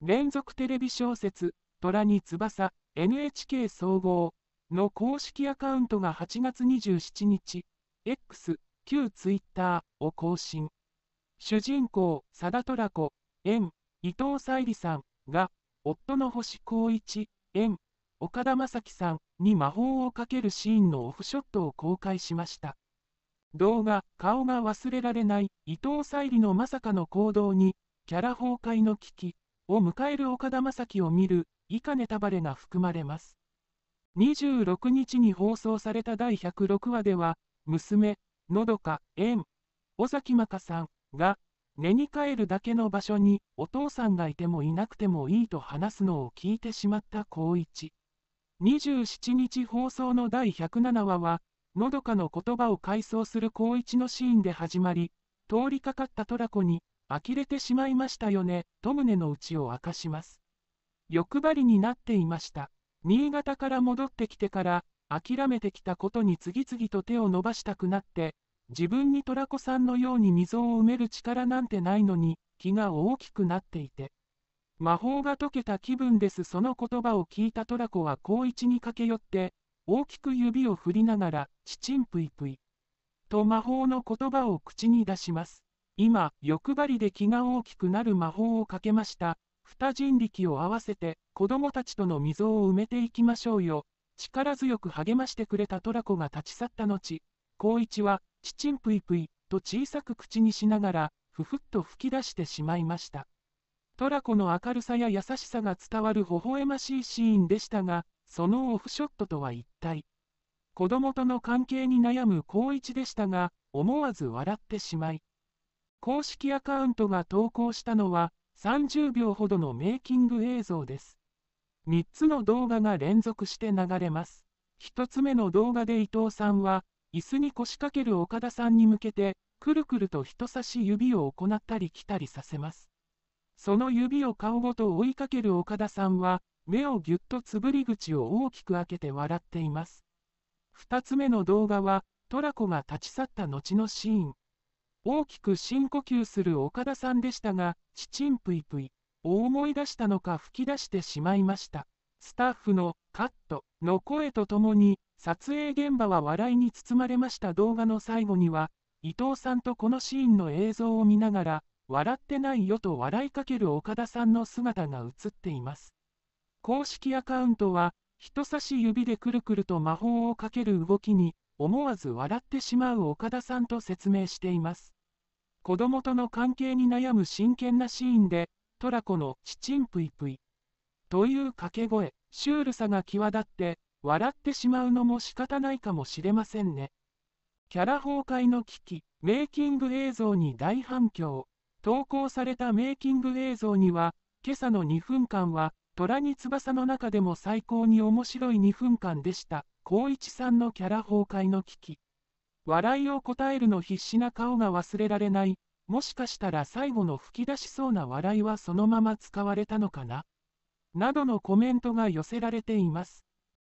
連続テレビ小説、虎に翼、NHK 総合の公式アカウントが8月27日、X、旧 Twitter を更新。主人公、貞虎子、縁伊藤沙莉さんが、夫の星光一、縁岡田将生さんに魔法をかけるシーンのオフショットを公開しました。動画、顔が忘れられない伊藤沙莉のまさかの行動に、キャラ崩壊の危機。を迎える岡田将生を見る以下ネタバレが含まれます。26日に放送された第106話では、娘、のどか、縁、尾崎真香さんが、寝に帰るだけの場所にお父さんがいてもいなくてもいいと話すのを聞いてしまった光一。27日放送の第107話は、のどかの言葉を回想する光一のシーンで始まり、通りかかったトラコに呆れてしまいましたよね、と胸の内を明かします。欲張りになっていました。新潟から戻ってきてから、諦めてきたことに次々と手を伸ばしたくなって、自分に虎子さんのように溝を埋める力なんてないのに、気が大きくなっていて。魔法が解けた気分ですその言葉を聞いた虎子は高一に駆け寄って、大きく指を振りながら、ちちんぷいぷい。と魔法の言葉を口に出します。今、欲張りで気が大きくなる魔法をかけました。二人力を合わせて、子供たちとの溝を埋めていきましょうよ。力強く励ましてくれたトラコが立ち去った後、光一は、ちちんぷいぷい、と小さく口にしながら、ふふっと吹き出してしまいました。トラコの明るさや優しさが伝わる微笑ましいシーンでしたが、そのオフショットとは一体。子供との関係に悩む光一でしたが、思わず笑ってしまい、公式アカウントが投稿したのは30秒ほどのメイキング映像です。3つの動画が連続して流れます。1つ目の動画で伊藤さんは、椅子に腰掛ける岡田さんに向けて、くるくると人差し指を行ったり来たりさせます。その指を顔ごと追いかける岡田さんは、目をぎゅっとつぶり口を大きく開けて笑っています。2つ目の動画は、トラコが立ち去った後のシーン。大きく深呼吸する岡田さんでしたが、ちちんぷいぷい、を思い出したのか吹き出してしまいました。スタッフのカットの声とともに、撮影現場は笑いに包まれました動画の最後には、伊藤さんとこのシーンの映像を見ながら、笑ってないよと笑いかける岡田さんの姿が映っています。公式アカウントは、人差し指でくるくると魔法をかける動きに、思わず笑ってしまう岡田さんと説明しています。子供との関係に悩む真剣なシーンで、トラコのちちんぷいぷい。という掛け声、シュールさが際立って、笑ってしまうのも仕方ないかもしれませんね。キャラ崩壊の危機、メイキング映像に大反響。投稿されたメイキング映像には、今朝の2分間は、虎に翼の中でも最高に面白い2分間でした。光一さんのキャラ崩壊の危機。笑いをこたえるの必死な顔が忘れられない。もしかしたら最後の吹き出しそうな笑いはそのまま使われたのかななどのコメントが寄せられています。